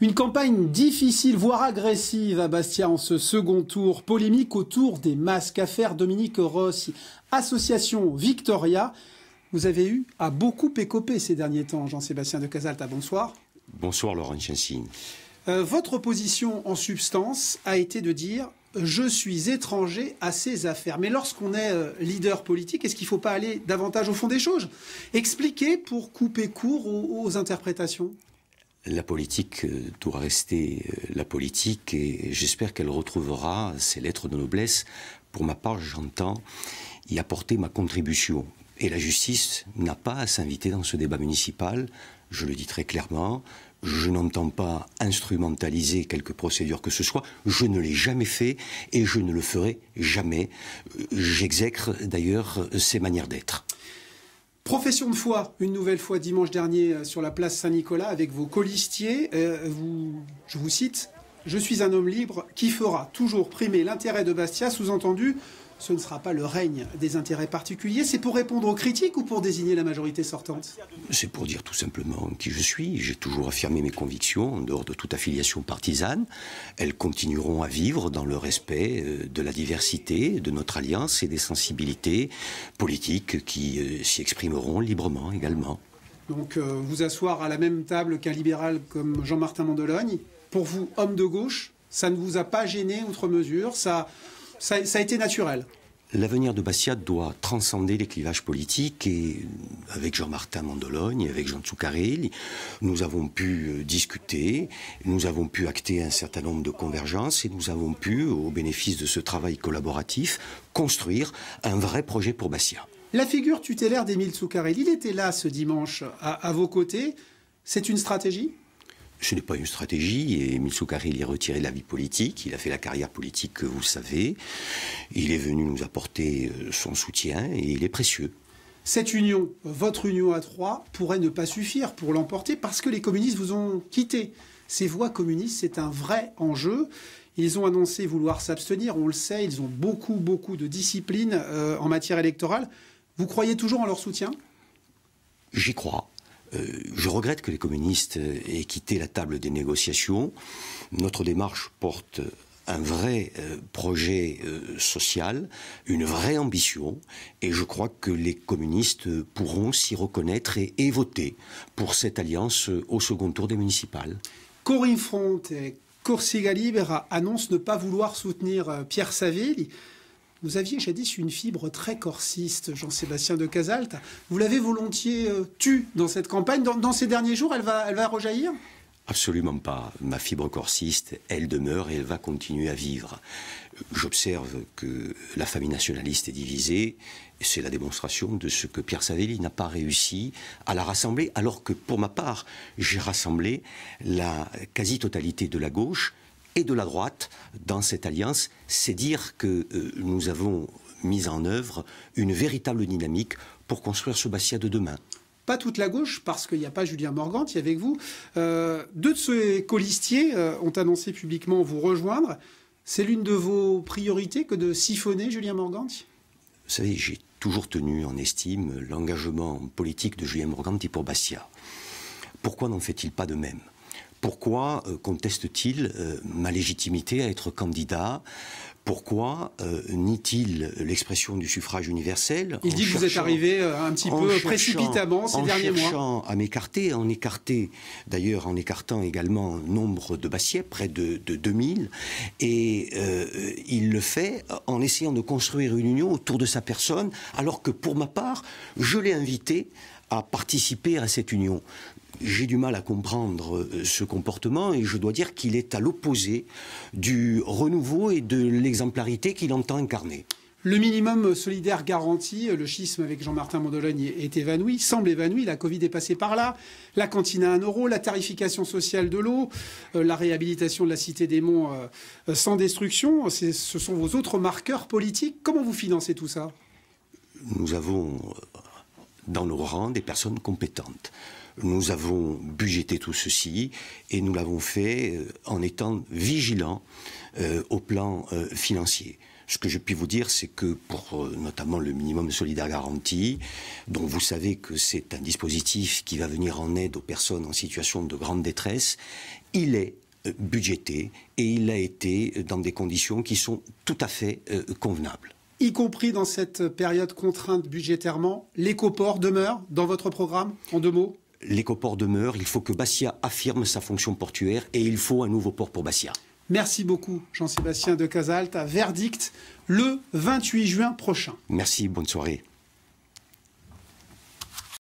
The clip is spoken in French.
Une campagne difficile, voire agressive à Bastia en ce second tour. Polémique autour des masques. faire. Dominique Rossi, association Victoria. Vous avez eu à beaucoup écoper ces derniers temps, Jean-Sébastien de Casalta. Ah, bonsoir. Bonsoir, Laurent Chassine. Euh, votre position en substance a été de dire je suis étranger à ces affaires. Mais lorsqu'on est euh, leader politique, est-ce qu'il ne faut pas aller davantage au fond des choses Expliquer pour couper court aux interprétations la politique euh, doit rester euh, la politique et j'espère qu'elle retrouvera ses lettres de noblesse. Pour ma part, j'entends y apporter ma contribution. Et la justice n'a pas à s'inviter dans ce débat municipal, je le dis très clairement. Je n'entends pas instrumentaliser quelque procédure que ce soit. Je ne l'ai jamais fait et je ne le ferai jamais. Euh, j'exècre d'ailleurs ces manières d'être. Profession de foi, une nouvelle fois dimanche dernier euh, sur la place Saint-Nicolas avec vos colistiers. Euh, vous, je vous cite, je suis un homme libre qui fera toujours primer l'intérêt de Bastia, sous-entendu, ce ne sera pas le règne des intérêts particuliers. C'est pour répondre aux critiques ou pour désigner la majorité sortante C'est pour dire tout simplement qui je suis. J'ai toujours affirmé mes convictions en dehors de toute affiliation partisane. Elles continueront à vivre dans le respect euh, de la diversité de notre alliance et des sensibilités politiques qui euh, s'y exprimeront librement également. Donc euh, vous asseoir à la même table qu'un libéral comme Jean-Martin Mandelogne, pour vous, homme de gauche, ça ne vous a pas gêné outre mesure, ça ça, a été naturel. L'avenir de Bastia doit transcender les clivages politiques et avec Jean-Martin Mandologne et avec Jean Tsucarelli, nous avons pu euh, discuter, nous avons pu acter un certain nombre de convergences et nous avons pu, au bénéfice de ce travail collaboratif, construire un vrai projet pour Bastia. La figure tutélaire d'Émile Tsucarelli, il était là ce dimanche à vos côtés. C'est une stratégie ce n'est pas une stratégie, et Mitsoukari il est retiré de la vie politique, il a fait la carrière politique que vous savez, il est venu nous apporter euh, son soutien, et il est précieux. Cette union, votre union à trois, pourrait ne pas suffire pour l'emporter, parce que les communistes vous ont quitté. Ces voix communistes, c'est un vrai enjeu. Ils ont annoncé vouloir s'abstenir, on le sait, ils ont beaucoup, beaucoup de discipline euh, en matière électorale. Vous croyez toujours en leur soutien J'y crois. Euh, je regrette que les communistes aient quitté la table des négociations. Notre démarche porte un vrai euh, projet euh, social, une vraie ambition, et je crois que les communistes pourront s'y reconnaître et, voter pour cette alliance au second tour des municipales. Corinne Front et Corsica Libera annoncent ne pas vouloir soutenir Pierre Saville. Vous aviez jadis une fibre très corsiste, Jean-Sébastien de Casalte. Vous l'avez volontiers euh, tue dans cette campagne. Dans, ces derniers jours, elle va, elle va rejaillir Absolument pas. Ma fibre corsiste, elle demeure et elle va continuer à vivre. J'observe que la famille nationaliste est divisée. C'est la démonstration de ce que Pierre Savelli n'a pas réussi à la rassembler, alors que pour ma part, j'ai rassemblé la quasi-totalité de la gauche, et de la droite dans cette alliance, c'est dire que euh, nous avons mis en œuvre une véritable dynamique pour construire ce Bastia de demain. Pas toute la gauche, parce qu'il n'y a pas Julien Morganti avec vous. Euh, deux de ces colistiers euh, ont annoncé publiquement vous rejoindre. C'est l'une de vos priorités que de siphonner Julien Morganti Vous savez, j'ai toujours tenu en estime l'engagement politique de Julien Morganti pour Bastia. Pourquoi n'en fait-il pas de même pourquoi euh, conteste-t-il euh, ma légitimité à être candidat pourquoi euh, nie-t-il l'expression du suffrage universel Il dit que vous êtes arrivé un petit peu précipitamment ces derniers mois. En cherchant à m'écarter, en écarter, d'ailleurs en écartant également nombre de Bassiers, près de, 2000, et il le fait en essayant de construire une union autour de sa personne, alors que pour ma part, je l'ai invité à participer à cette union j'ai du mal à comprendre euh, ce comportement et je dois dire qu'il est à l'opposé du renouveau et de l'exemplarité qu'il entend incarner. Le minimum solidaire garanti, euh, le schisme avec Jean-Martin Mondologne est évanoui, semble évanoui, la Covid est passée par là, la cantine à 1 euro, la tarification sociale de l'eau, euh, la réhabilitation de la Cité des Monts sans destruction, ce sont vos autres marqueurs politiques. Comment vous financez tout ça Nous avons dans nos rangs des personnes compétentes. Nous avons budgété tout ceci et nous l'avons fait euh, en étant vigilants euh, au plan euh, financier. Ce que je puis vous dire, c'est que pour notamment le minimum solidaire garanti, dont vous savez que c'est un dispositif qui va venir en aide aux personnes en situation de grande détresse, il est budgété et il a été dans des conditions qui sont tout à fait convenables y compris dans cette période contrainte budgétairement, l'écoport demeure dans votre programme, en deux mots L'écoport demeure, il faut que Bastia affirme sa fonction portuaire et il faut un nouveau port pour Bastia. Merci beaucoup Jean-Sébastien de Casalta. Verdict le 28 juin prochain. Merci, bonne soirée.